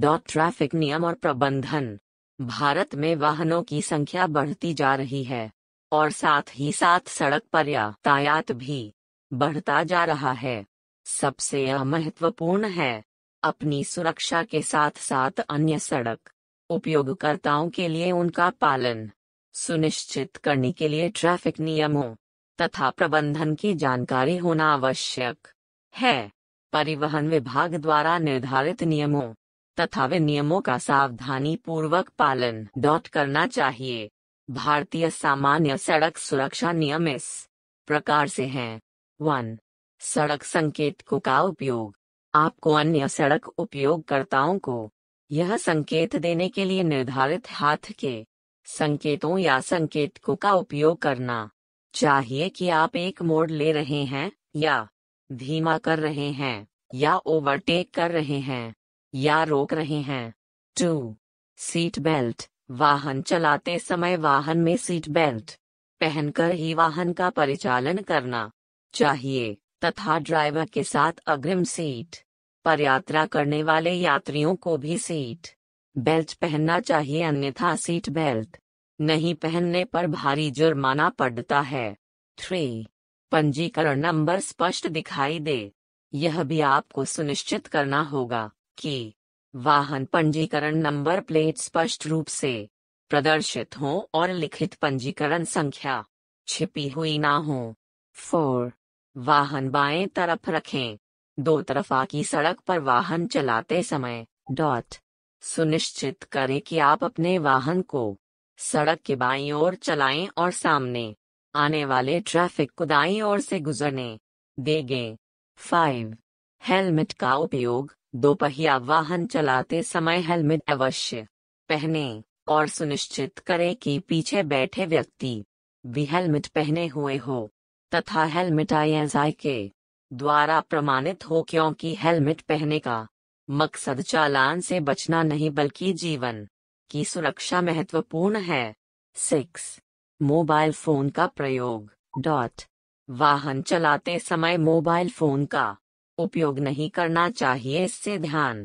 Dot traffic नियम और प्रबंधन भारत में वाहनों की संख्या बढ़ती जा रही है और साथ ही साथ सड़क पर यातायात भी बढ़ता जा रहा है सबसे यह महत्वपूर्ण है अपनी सुरक्षा के साथ साथ अन्य सड़क उपयोगकर्ताओं के लिए उनका पालन सुनिश्चित करने के लिए ट्रैफिक नियमों तथा प्रबंधन की जानकारी होना आवश्यक है परिवहन विभाग द्वारा निर्धारित नियमों तथा वे नियमों का सावधानी पूर्वक पालन डॉट करना चाहिए भारतीय सामान्य सड़क सुरक्षा नियम इस प्रकार से हैं वन सड़क संकेतकों का उपयोग आपको अन्य सड़क उपयोगकर्ताओं को यह संकेत देने के लिए निर्धारित हाथ के संकेतों या संकेतकों का उपयोग करना चाहिए कि आप एक मोड़ ले रहे हैं या धीमा कर रहे हैं या ओवरटेक कर रहे हैं या रोक रहे हैं टू सीट बेल्ट वाहन चलाते समय वाहन में सीट बेल्ट पहनकर ही वाहन का परिचालन करना चाहिए तथा ड्राइवर के साथ अग्रिम सीट पर यात्रा करने वाले यात्रियों को भी सीट बेल्ट पहनना चाहिए अन्यथा सीट बेल्ट नहीं पहनने पर भारी जुर्माना पड़ता है थ्री पंजीकरण नंबर स्पष्ट दिखाई दे यह भी आपको सुनिश्चित करना होगा कि वाहन पंजीकरण नंबर प्लेट स्पष्ट रूप से प्रदर्शित हो और लिखित पंजीकरण संख्या छिपी हुई ना हो फोर वाहन बाएं तरफ रखें दो तरफा की सड़क पर वाहन चलाते समय डॉट सुनिश्चित करें कि आप अपने वाहन को सड़क के बाईं ओर चलाएं और सामने आने वाले ट्रैफिक को दाईं ओर से गुजरने देंगे फाइव हेलमेट का उपयोग दोपहिया वाहन चलाते समय हेलमेट अवश्य पहने और सुनिश्चित करें कि पीछे बैठे व्यक्ति भी हेलमेट पहने हुए हो तथा हेलमेट आई के द्वारा प्रमाणित हो क्योंकि हेलमेट पहने का मकसद चालान से बचना नहीं बल्कि जीवन की सुरक्षा महत्वपूर्ण है सिक्स मोबाइल फोन का प्रयोग डॉट वाहन चलाते समय मोबाइल फोन का उपयोग नहीं करना चाहिए इससे ध्यान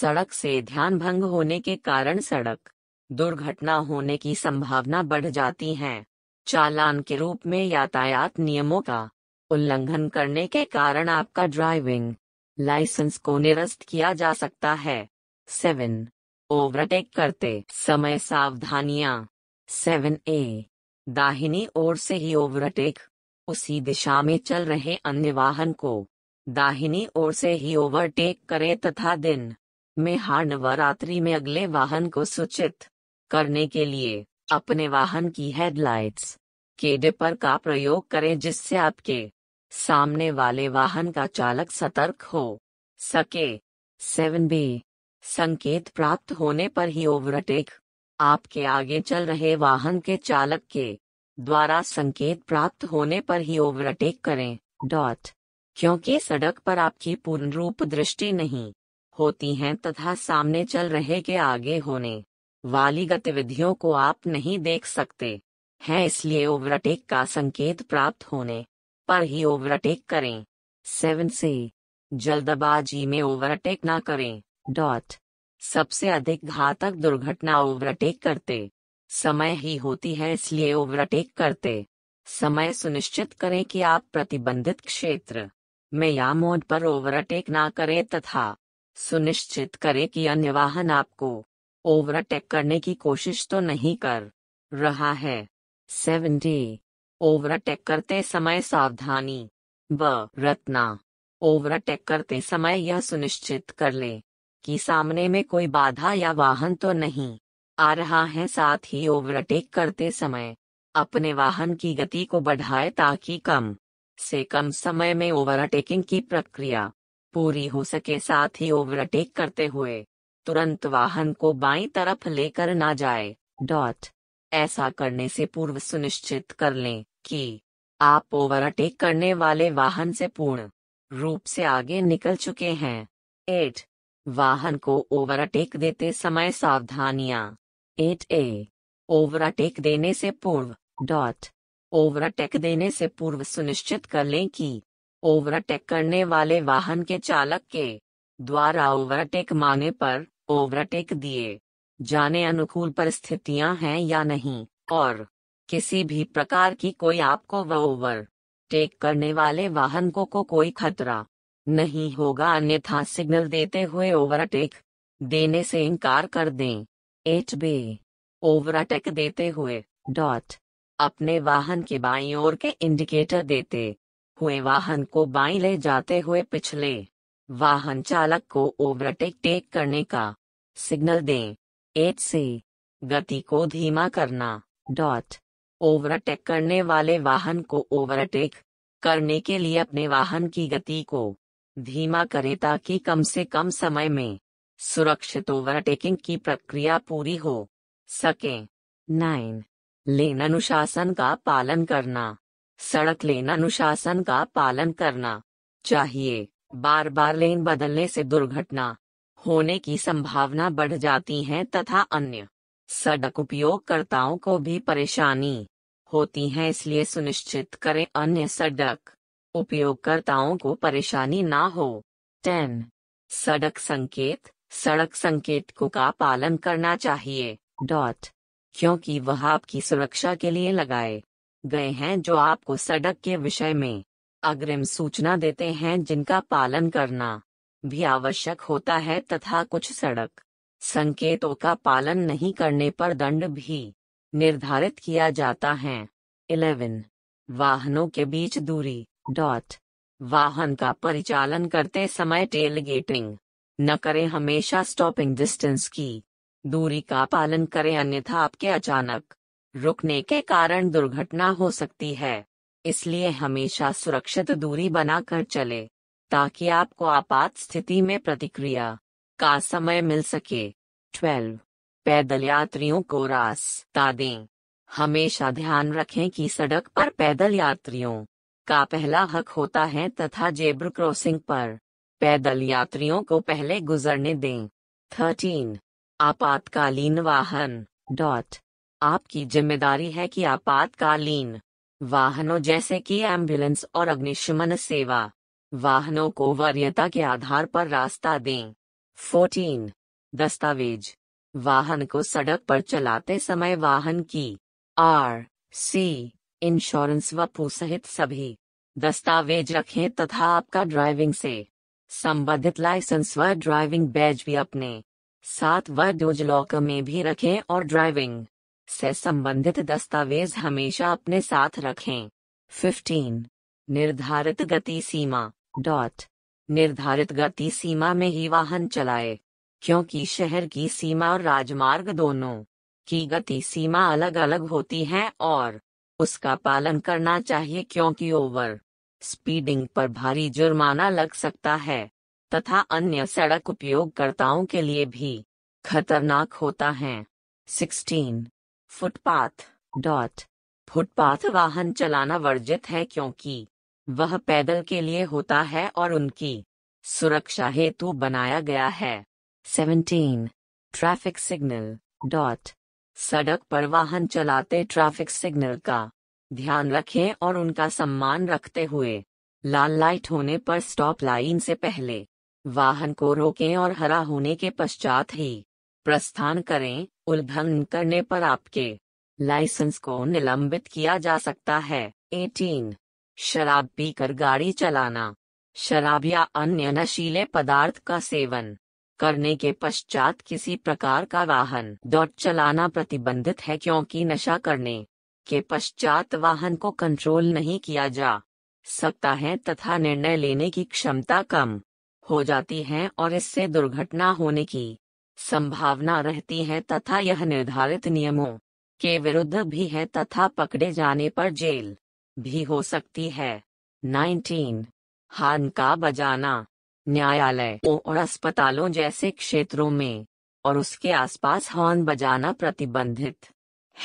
सड़क से ध्यान भंग होने के कारण सड़क दुर्घटना होने की संभावना बढ़ जाती है चालान के रूप में यातायात नियमों का उल्लंघन करने के कारण आपका ड्राइविंग लाइसेंस को निरस्त किया जा सकता है सेवन ओवरटेक करते समय सावधानियां सेवन ए दाहिनी ओर से ही ओवरटेक उसी दिशा में चल रहे अन्य वाहन को दाहिनी ओर से ही ओवरटेक करे तथा दिन में हर नवरात्रि में अगले वाहन को सूचित करने के लिए अपने वाहन की हेडलाइट्स के डिपर का प्रयोग करें जिससे आपके सामने वाले वाहन का चालक सतर्क हो सके सेवन बी संकेत प्राप्त होने पर ही ओवरटेक आपके आगे चल रहे वाहन के चालक के द्वारा संकेत प्राप्त होने पर ही ओवरटेक करें डॉट क्योंकि सड़क पर आपकी पूर्ण रूप दृष्टि नहीं होती है तथा सामने चल रहे के आगे होने वाली गतिविधियों को आप नहीं देख सकते हैं इसलिए ओवरटेक का संकेत प्राप्त होने पर ही ओवरटेक करें सेवन से जल्दबाजी में ओवरटेक ना करें डॉट सबसे अधिक घातक दुर्घटना ओवरटेक करते समय ही होती है इसलिए ओवरटेक करते समय सुनिश्चित करें कि आप प्रतिबंधित क्षेत्र में या मोड पर ओवरटेक ना करें तथा सुनिश्चित करें कि अन्य वाहन आपको ओवरटेक करने की कोशिश तो नहीं कर रहा है सेवेंटी ओवरटेक करते समय सावधानी व रत्ना ओवरटेक करते समय यह सुनिश्चित कर ले कि सामने में कोई बाधा या वाहन तो नहीं आ रहा है साथ ही ओवरटेक करते समय अपने वाहन की गति को बढ़ाए ताकि कम से कम समय में ओवरटेकिंग की प्रक्रिया पूरी हो सके साथ ही ओवरटेक करते हुए तुरंत वाहन को बाई तरफ लेकर ना जाए डॉट ऐसा करने से पूर्व सुनिश्चित कर लें कि आप ओवरटेक करने वाले वाहन से पूर्ण रूप से आगे निकल चुके हैं एट वाहन को ओवरटेक देते समय सावधानियां एट ए ओवरटेक देने से पूर्व डॉट ओवरटेक देने से पूर्व सुनिश्चित कर लें कि ओवरटेक करने वाले वाहन के चालक के द्वारा ओवरटेक मांगने पर ओवरटेक दिए जाने अनुकूल परिस्थितियां हैं या नहीं और किसी भी प्रकार की कोई आपको वह ओवर टेक करने वाले वाहन को, को कोई खतरा नहीं होगा अन्यथा सिग्नल देते हुए ओवरटेक देने से इनकार कर दें एट बे ओवरटेक देते हुए डॉट अपने वाहन के बाई ओर के इंडिकेटर देते हुए वाहन को बाई ले जाते हुए पिछले वाहन चालक को ओवरटेक टेक करने का सिग्नल दें एट से गति को धीमा करना डॉट ओवरटेक करने वाले वाहन को ओवरटेक करने के लिए अपने वाहन की गति को धीमा करें ताकि कम से कम समय में सुरक्षित ओवरटेकिंग की प्रक्रिया पूरी हो सके नाइन लेन अनुशासन का पालन करना सड़क लेन अनुशासन का पालन करना चाहिए बार बार लेन बदलने से दुर्घटना होने की संभावना बढ़ जाती है तथा अन्य सड़क उपयोगकर्ताओं को भी परेशानी होती है इसलिए सुनिश्चित करें अन्य सड़क उपयोगकर्ताओं को परेशानी ना हो टेन सड़क संकेत सड़क संकेतकों का पालन करना चाहिए डॉट क्योंकि वह आपकी सुरक्षा के लिए लगाए गए हैं जो आपको सड़क के विषय में अग्रिम सूचना देते हैं जिनका पालन करना भी आवश्यक होता है तथा कुछ सड़क संकेतों का पालन नहीं करने पर दंड भी निर्धारित किया जाता है इलेवन वाहनों के बीच दूरी डॉट वाहन का परिचालन करते समय टेलगेटिंग न करें हमेशा स्टॉपिंग डिस्टेंस की दूरी का पालन करें अन्यथा आपके अचानक रुकने के कारण दुर्घटना हो सकती है इसलिए हमेशा सुरक्षित दूरी बनाकर चले ताकि आपको आपात स्थिति में प्रतिक्रिया का समय मिल सके 12. पैदल यात्रियों को रास्ता दें हमेशा ध्यान रखें कि सड़क पर पैदल यात्रियों का पहला हक होता है तथा जेब्र क्रॉसिंग पर पैदल यात्रियों को पहले गुजरने दें 13. आपातकालीन वाहन डॉट आपकी जिम्मेदारी है कि आपातकालीन वाहनों जैसे कि एम्बुलेंस और अग्निशमन सेवा वाहनों को वरीयता के आधार पर रास्ता दें 14. दस्तावेज वाहन को सड़क पर चलाते समय वाहन की आर सी इंश्योरेंस व पू सहित सभी दस्तावेज रखें तथा आपका ड्राइविंग से संबंधित लाइसेंस व ड्राइविंग बैज भी अपने साथ व डोज लॉक में भी रखें और ड्राइविंग से संबंधित दस्तावेज हमेशा अपने साथ रखें 15. निर्धारित गति सीमा डॉट निर्धारित गति सीमा में ही वाहन चलाए क्योंकि शहर की सीमा और राजमार्ग दोनों की गति सीमा अलग अलग होती है और उसका पालन करना चाहिए क्योंकि ओवर स्पीडिंग पर भारी जुर्माना लग सकता है तथा अन्य सड़क उपयोगकर्ताओं के लिए भी खतरनाक होता है 16. फुटपाथ डॉट फुटपाथ वाहन चलाना वर्जित है क्योंकि वह पैदल के लिए होता है और उनकी सुरक्षा हेतु बनाया गया है 17. ट्रैफिक सिग्नल डॉट सड़क पर वाहन चलाते ट्रैफिक सिग्नल का ध्यान रखें और उनका सम्मान रखते हुए लाल लाइट होने पर स्टॉप लाइन से पहले वाहन को रोकें और हरा होने के पश्चात ही प्रस्थान करें उल्लंघन करने पर आपके लाइसेंस को निलंबित किया जा सकता है 18. शराब पीकर गाड़ी चलाना शराब या अन्य नशीले पदार्थ का सेवन करने के पश्चात किसी प्रकार का वाहन डॉट चलाना प्रतिबंधित है क्योंकि नशा करने के पश्चात वाहन को कंट्रोल नहीं किया जा सकता है तथा निर्णय लेने की क्षमता कम हो जाती हैं और इससे दुर्घटना होने की संभावना रहती है तथा यह निर्धारित नियमों के विरुद्ध भी है तथा पकड़े जाने पर जेल भी हो सकती है 19. हार्न का बजाना न्यायालय और अस्पतालों जैसे क्षेत्रों में और उसके आसपास हॉर्न बजाना प्रतिबंधित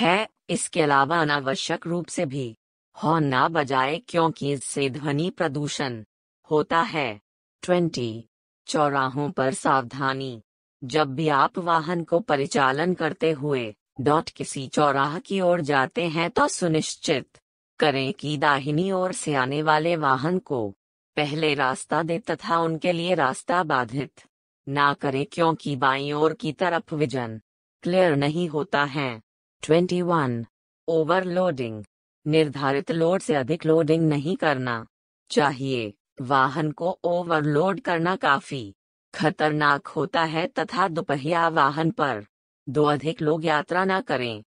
है इसके अलावा अनावश्यक रूप से भी हॉर्न ना बजाए क्योंकि इससे ध्वनि प्रदूषण होता है ट्वेंटी चौराहों पर सावधानी जब भी आप वाहन को परिचालन करते हुए डॉट किसी चौराह की ओर जाते हैं तो सुनिश्चित करें कि दाहिनी ओर से आने वाले वाहन को पहले रास्ता दे तथा उनके लिए रास्ता बाधित ना करें क्योंकि बाईं ओर की तरफ विजन क्लियर नहीं होता है 21. ओवरलोडिंग निर्धारित लोड से अधिक लोडिंग नहीं करना चाहिए वाहन को ओवरलोड करना काफी खतरनाक होता है तथा दोपहिया वाहन पर दो अधिक लोग यात्रा न करें